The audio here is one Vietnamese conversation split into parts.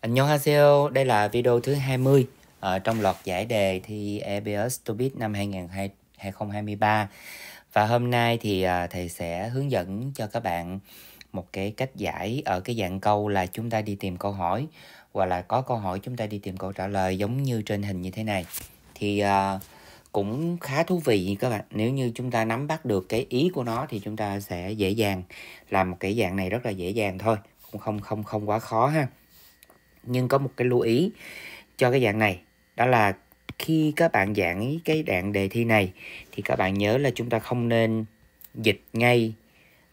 Annyeonghaseyo, đây là video thứ 20 ở ờ, trong loạt giải đề thi EBS Tobit năm 2023. Và hôm nay thì ờ, thầy sẽ hướng dẫn cho các bạn một cái cách giải ở cái dạng câu là chúng ta đi tìm câu hỏi hoặc là có câu hỏi chúng ta đi tìm câu trả lời giống như trên hình như thế này. Thì ờ, cũng khá thú vị các bạn. Nếu như chúng ta nắm bắt được cái ý của nó thì chúng ta sẽ dễ dàng làm một cái dạng này rất là dễ dàng thôi, cũng không không không quá khó ha nhưng có một cái lưu ý cho cái dạng này đó là khi các bạn giảng cái đoạn đề thi này thì các bạn nhớ là chúng ta không nên dịch ngay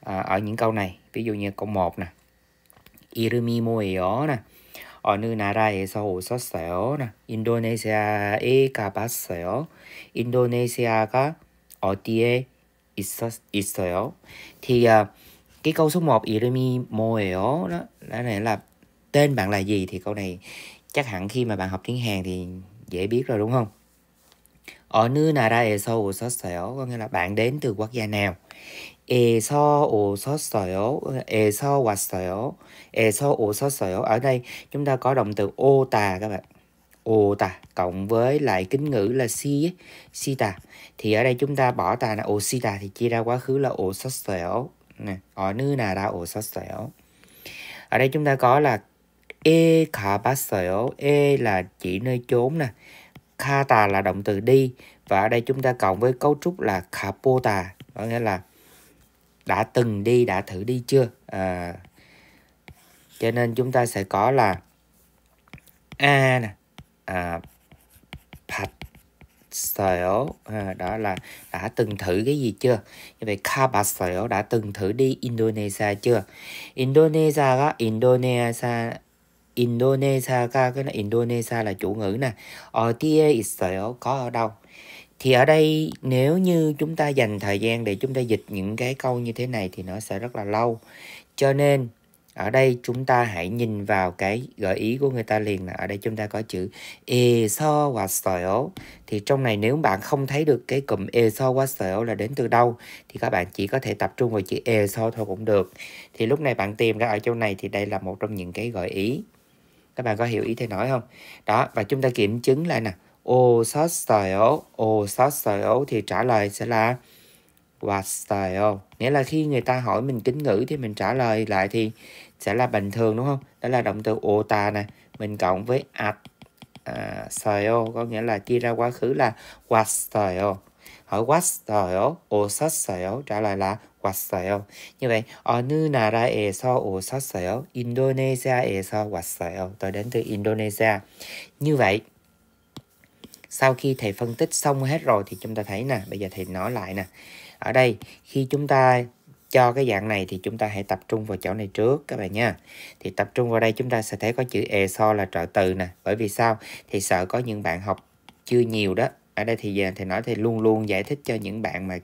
à, ở những câu này ví dụ như câu 1 nè Irumi moeo nè 어느 나라에서 오셨어요? 인도네시아에 가봤어요. 인도네시아가 어디에 있었, 있어요? Thì uh, cái câu số 1 이름이 뭐예요? Đó, là này là tên bạn là gì thì câu này chắc hẳn khi mà bạn học tiếng Hàn thì dễ biết rồi đúng không? Ở nơi nào ra 에서 오셨어요? Có nghĩa là bạn đến từ quốc gia nào? 에서 오셨어요? 에서 왔어요? 에서 오셨어요? Ở đây chúng ta có động từ ô tà các bạn. Ô tà cộng với lại kính ngữ là si si tà. Thì ở đây chúng ta bỏ tà là ô si tà thì chia ra quá khứ là 오셨어요. Nè, ở nơi nào ra 오셨어요? Ở đây chúng ta có là E 에 가봤어요. e là chỉ nơi trốn nè. Kata là động từ đi và ở đây chúng ta cộng với cấu trúc là kapota có nghĩa là đã từng đi đã thử đi chưa à, cho nên chúng ta sẽ có là a nè à, pat sở à, đó là đã từng thử cái gì chưa như vậy kha sở đã từng thử đi Indonesia chưa Indonesia đó, Indonesia Indonesia ca cái là Indonesia là chủ ngữ nè ở ờ, Israel có ở đâu thì ở đây nếu như chúng ta dành thời gian để chúng ta dịch những cái câu như thế này thì nó sẽ rất là lâu cho nên ở đây chúng ta hãy nhìn vào cái gợi ý của người ta liền là ở đây chúng ta có chữ e so và soil thì trong này nếu bạn không thấy được cái cụm e so và soil là đến từ đâu thì các bạn chỉ có thể tập trung vào chữ e so thôi cũng được thì lúc này bạn tìm ra ở chỗ này thì đây là một trong những cái gợi ý các bạn có hiểu ý thầy nói không đó và chúng ta kiểm chứng lại nè ô sót style ô sót style thì trả lời sẽ là what style nghĩa là khi người ta hỏi mình kính ngữ thì mình trả lời lại thì sẽ là bình thường đúng không đó là động từ ô ta nè mình cộng với at à, style có nghĩa là chia ra quá khứ là what style hỏi 왔어요, 오셨어요, trả lời là 왔어요. Như vậy, 어느 나라에서 오셨어요? 인도네시아에서 왔어요. Tôi đến từ Indonesia. Như vậy, sau khi thầy phân tích xong hết rồi thì chúng ta thấy nè, bây giờ thầy nói lại nè. Ở đây, khi chúng ta cho cái dạng này thì chúng ta hãy tập trung vào chỗ này trước các bạn nha. Thì tập trung vào đây chúng ta sẽ thấy có chữ e so là trợ từ nè. Bởi vì sao? Thì sợ có những bạn học chưa nhiều đó ở đây thì giờ à, thầy nói thì luôn luôn giải thích cho những bạn mà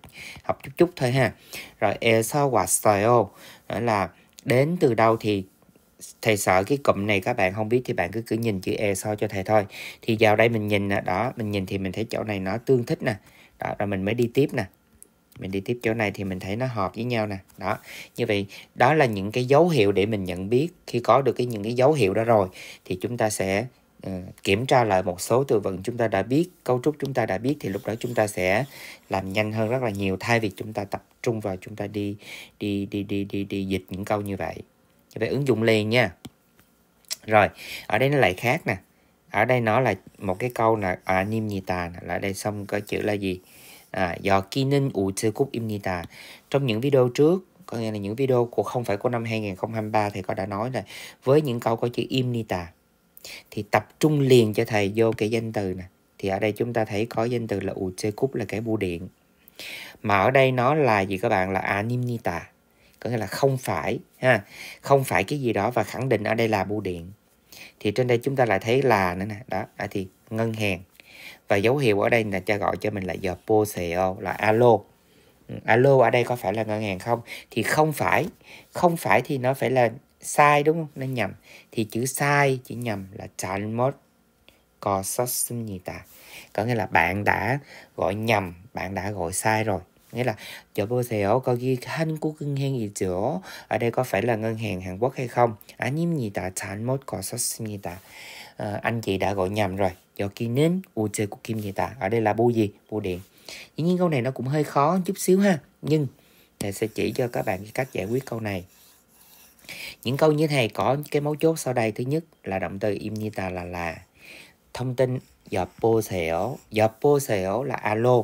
học chút chút thôi ha rồi eso hoặc soyo là đến từ đâu thì thầy sợ cái cụm này các bạn không biết thì bạn cứ cứ nhìn chữ e so cho thầy thôi thì vào đây mình nhìn nè đó mình nhìn thì mình thấy chỗ này nó tương thích nè đó rồi mình mới đi tiếp nè mình đi tiếp chỗ này thì mình thấy nó hợp với nhau nè đó như vậy đó là những cái dấu hiệu để mình nhận biết khi có được cái những cái dấu hiệu đó rồi thì chúng ta sẽ Ờ, kiểm tra lại một số từ vựng chúng ta đã biết cấu trúc chúng ta đã biết thì lúc đó chúng ta sẽ làm nhanh hơn rất là nhiều thay vì chúng ta tập trung vào chúng ta đi đi đi đi đi, đi dịch những câu như vậy vậy ứng dụng liền nha rồi ở đây nó lại khác nè ở đây nó là một cái câu là à, niêm nhị tà là đây xong có chữ là gì à, do kỹ ninh ủ sư cúc im nhị tà trong những video trước có nghĩa là những video của không phải của năm 2023 thì có đã nói là với những câu có chữ im ni tà thì tập trung liền cho thầy vô cái danh từ nè thì ở đây chúng ta thấy có danh từ là uchekub là cái bưu điện mà ở đây nó là gì các bạn là animnita có nghĩa là không phải ha không phải cái gì đó và khẳng định ở đây là bưu điện thì trên đây chúng ta lại thấy là nữa nè đó à, thì ngân hàng và dấu hiệu ở đây là cho gọi cho mình là giờ poseo là alo ừ, alo ở đây có phải là ngân hàng không thì không phải không phải thì nó phải là sai đúng không nó nhầm thì chữ sai chữ nhầm là 잘못 거썼습니다 có nghĩa là bạn đã gọi nhầm bạn đã gọi sai rồi nghĩa là chỗ bô theo có ghi hành của ngân hàng gì chỗ ở đây có phải là ngân hàng Hàn Quốc hay không anh nhím gì ta chán mốt có sót xin gì ta ờ, anh chị đã gọi nhầm rồi do kia nến u chơi của kim gì ta ở đây là bu gì bu điện dĩ nhiên câu này nó cũng hơi khó chút xíu ha nhưng thầy sẽ chỉ cho các bạn cách giải quyết câu này những câu như thế này có cái mấu chốt sau đây. Thứ nhất là động từ imnita là là. Thông tin 여보세요. 여보세요 là alo.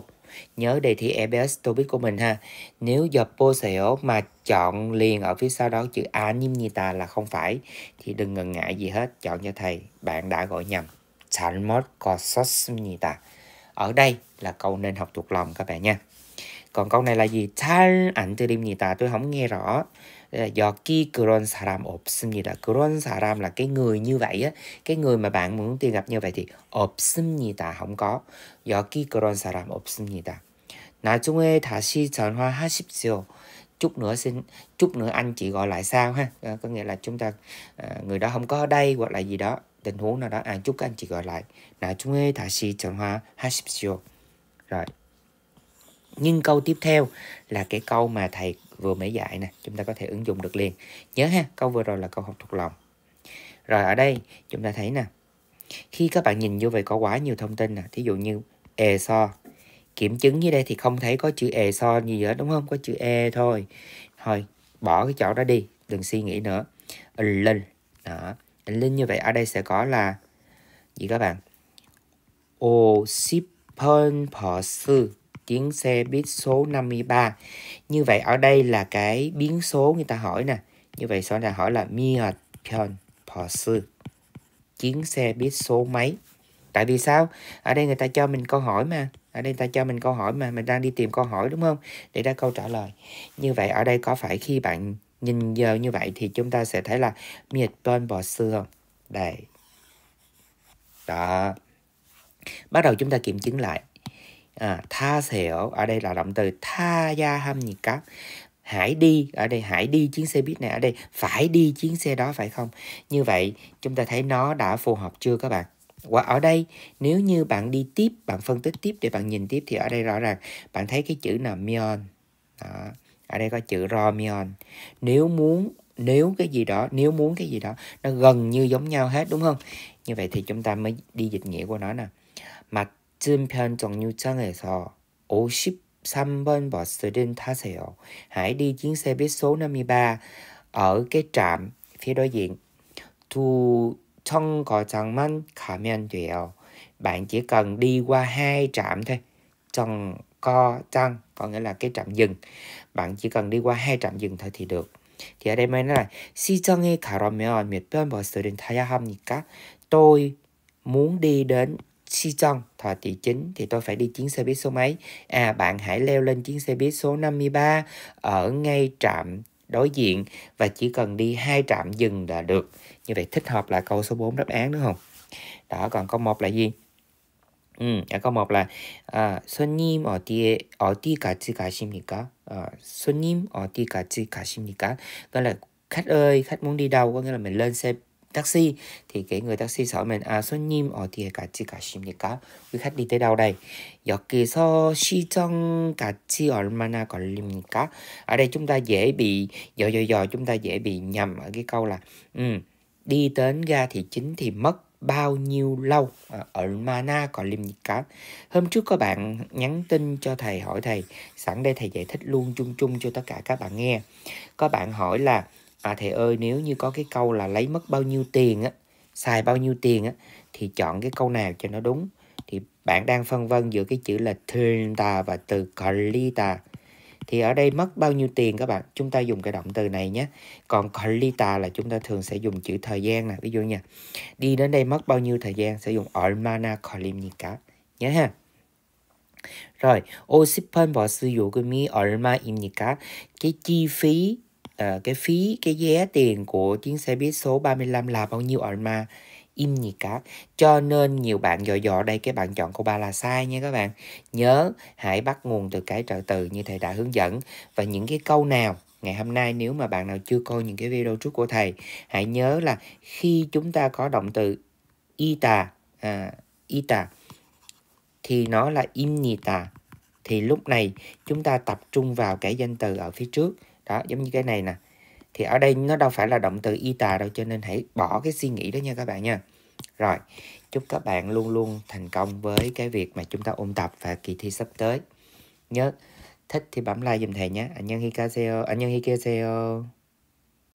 Nhớ đề thi EBS biết của mình ha. Nếu 여보세요 mà chọn liền ở phía sau đó chữ a 아닙니다 là không phải thì đừng ngần ngại gì hết, chọn cho thầy. Bạn đã gọi nhầm. 잘못 걸었습니다. Ở đây là câu nên học thuộc lòng các bạn nha. Còn câu này là gì? ảnh từ 들립니다. Tôi không nghe rõ. 여기 그런 사람 없습니다. 그런 사람 là cái người như vậy á, cái người mà bạn muốn tìm gặp như vậy thì 없습니다. không có. 여기 그런 사람 없습니다. 나중에 다시 전화하십시오. chút nữa xin chút nữa anh chị gọi lại sao ha có nghĩa là chúng ta à, người đó không có ở đây hoặc là gì đó tình huống nào đó à, chút anh chị gọi lại 나중에 다시 전화하십시오 rồi nhưng câu tiếp theo là cái câu mà thầy vừa mới dạy nè chúng ta có thể ứng dụng được liền nhớ ha câu vừa rồi là câu học thuộc lòng rồi ở đây chúng ta thấy nè khi các bạn nhìn vô vậy có quá nhiều thông tin nè thí dụ như e so kiểm chứng dưới đây thì không thấy có chữ e so gì nữa đúng không có chữ e thôi thôi bỏ cái chỗ đó đi đừng suy nghĩ nữa in linh đó in linh như vậy ở đây sẽ có là gì các bạn o shipon po sư chuyến xe buýt số 53. Như vậy ở đây là cái biến số người ta hỏi nè. Như vậy sau này hỏi là Mia Pion Posu. Chuyến xe buýt số mấy? Tại vì sao? Ở đây người ta cho mình câu hỏi mà. Ở đây người ta cho mình câu hỏi mà mình đang đi tìm câu hỏi đúng không? Để ra câu trả lời. Như vậy ở đây có phải khi bạn nhìn giờ như vậy thì chúng ta sẽ thấy là Mia Pion Posu không? Đây. Đó. Bắt đầu chúng ta kiểm chứng lại à, tha sẹo ở đây là động từ tha gia ham nhiệt cáp hãy đi ở đây hãy đi chuyến xe buýt này ở đây phải đi chuyến xe đó phải không như vậy chúng ta thấy nó đã phù hợp chưa các bạn và ở đây nếu như bạn đi tiếp bạn phân tích tiếp để bạn nhìn tiếp thì ở đây rõ ràng bạn thấy cái chữ là mion đó. ở đây có chữ romion nếu muốn nếu cái gì đó nếu muốn cái gì đó nó gần như giống nhau hết đúng không như vậy thì chúng ta mới đi dịch nghĩa của nó nè mà 맞은편 정류장에서 53번 버스를 타세요. Hãy đi chuyến xe buýt số 53 ở cái trạm phía đối diện. có 두 정거장만 가면 돼요. Bạn chỉ cần đi qua hai trạm thôi. 정거장 có nghĩa là cái trạm dừng. Bạn chỉ cần đi qua hai trạm dừng thôi thì được. Thì ở đây mới nói là 시장에 가려면 몇번 버스를 타야 합니까? Tôi muốn đi đến Siton Thọ Thị Chính thì tôi phải đi chuyến xe buýt số mấy? À bạn hãy leo lên chuyến xe buýt số 53 ở ngay trạm đối diện và chỉ cần đi hai trạm dừng là được. Như vậy thích hợp là câu số 4 đáp án đúng không? Đó còn câu 1 là gì? Ừ, à, câu 1 là à, 손님 어디에 어디 같이 가십니까? À, 손님 어디 같이 가십니까? Gọi là khách ơi, khách muốn đi đâu? Có nghĩa là mình lên xe taxi thì cái người taxi sợ mình à nhim ở thì cả 손님 어디에 같이 가십니까? quý khách đi tới đâu đây? kỳ so 시청 trong cả 걸립니까? ở mana còn lim cá ở đây chúng ta dễ bị dò dò dò chúng ta dễ bị nhầm ở cái câu là um, đi đến ga thì chính thì mất bao nhiêu lâu ở ờ, mana có lim cá hôm trước có bạn nhắn tin cho thầy hỏi thầy sẵn đây thầy giải thích luôn chung chung cho tất cả các bạn nghe có bạn hỏi là à thầy ơi nếu như có cái câu là lấy mất bao nhiêu tiền á xài bao nhiêu tiền á thì chọn cái câu nào cho nó đúng thì bạn đang phân vân giữa cái chữ là tha và từ kalita thì ở đây mất bao nhiêu tiền các bạn chúng ta dùng cái động từ này nhé còn kalita là chúng ta thường sẽ dùng chữ thời gian nè ví dụ nha đi đến đây mất bao nhiêu thời gian sẽ dùng 얼마나 걸립니까 nhớ ha rồi, ô shipper bỏ sử 얼마입니까? Cái chi phí à, cái phí cái vé tiền của chuyến xe buýt số 35 là bao nhiêu ở mà im gì cả cho nên nhiều bạn dò dò đây cái bạn chọn của ba là sai nha các bạn nhớ hãy bắt nguồn từ cái trợ từ như thầy đã hướng dẫn và những cái câu nào ngày hôm nay nếu mà bạn nào chưa coi những cái video trước của thầy hãy nhớ là khi chúng ta có động từ ita à, ita thì nó là im imnita thì lúc này chúng ta tập trung vào cái danh từ ở phía trước đó giống như cái này nè thì ở đây nó đâu phải là động từ y tà đâu cho nên hãy bỏ cái suy nghĩ đó nha các bạn nha rồi chúc các bạn luôn luôn thành công với cái việc mà chúng ta ôn tập và kỳ thi sắp tới nhớ thích thì bấm like dùm thầy nhé anh nhân hi caseo anh nhân hi caseo